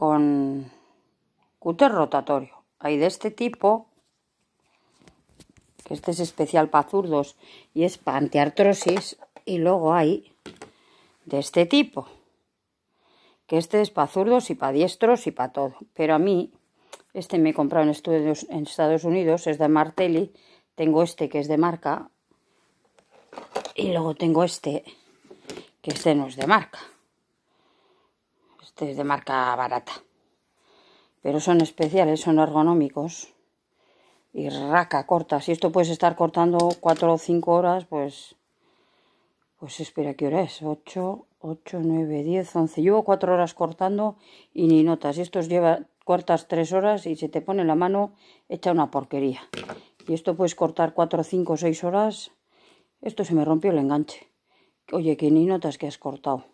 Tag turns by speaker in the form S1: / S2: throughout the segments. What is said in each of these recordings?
S1: con cúter rotatorio. Hay de este tipo, que este es especial para zurdos y es para antiartrosis, y luego hay de este tipo, que este es para zurdos y para diestros y para todo. Pero a mí, este me he comprado en, estudios, en Estados Unidos, es de Martelli, tengo este que es de marca, y luego tengo este, que este no es de marca. Este de marca barata. Pero son especiales, son ergonómicos. Y raca, corta. Si esto puedes estar cortando 4 o 5 horas, pues... Pues espera, que hora es? 8, 8, 9, 10, 11. Llevo 4 horas cortando y ni notas. esto lleva, cuartas 3 horas y se te pone la mano Echa una porquería. Y esto puedes cortar 4, 5, 6 horas. Esto se me rompió el enganche. Oye, que ni notas que has cortado.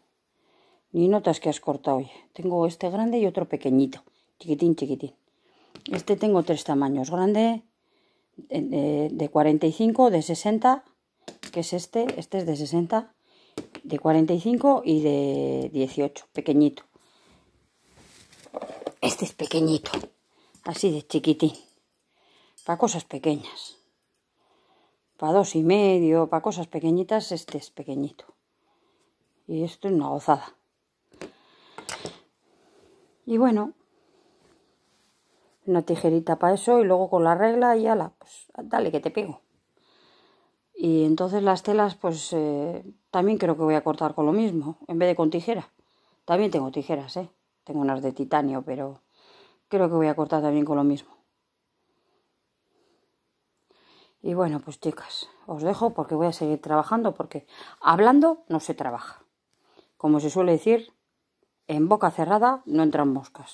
S1: Ni notas que has cortado hoy. Tengo este grande y otro pequeñito. Chiquitín, chiquitín. Este tengo tres tamaños. Grande eh, de, de 45, de 60, que es este. Este es de 60, de 45 y de 18. Pequeñito. Este es pequeñito. Así de chiquitín. Para cosas pequeñas. Para dos y medio, para cosas pequeñitas, este es pequeñito. Y esto es una gozada. Y bueno, una tijerita para eso y luego con la regla y ala, pues dale que te pego. Y entonces las telas, pues eh, también creo que voy a cortar con lo mismo, en vez de con tijera. También tengo tijeras, ¿eh? Tengo unas de titanio, pero creo que voy a cortar también con lo mismo. Y bueno, pues chicas, os dejo porque voy a seguir trabajando, porque hablando no se trabaja. Como se suele decir, en boca cerrada no entran moscas.